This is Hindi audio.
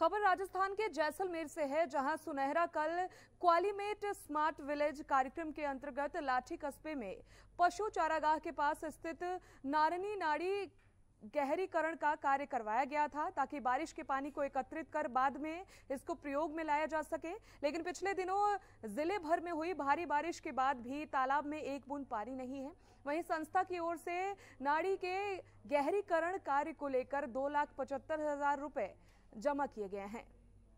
खबर राजस्थान के जैसलमेर से है जहां सुनहरा कल क्वालिमेट स्मार्ट विलेज कार्यक्रम के अंतर्गत लाठी कस्बे में पशु चारागाह के पास स्थित नारनी नाड़ी गहरीकरण का कार्य करवाया गया था ताकि बारिश के पानी को एकत्रित कर बाद में इसको प्रयोग में लाया जा सके लेकिन पिछले दिनों जिले भर में हुई भारी बारिश के बाद भी तालाब में एक बूंद पानी नहीं है वहीं संस्था की ओर से नाड़ी के गहरीकरण कार्य को लेकर दो लाख पचहत्तर हजार रुपये जमा किए गए हैं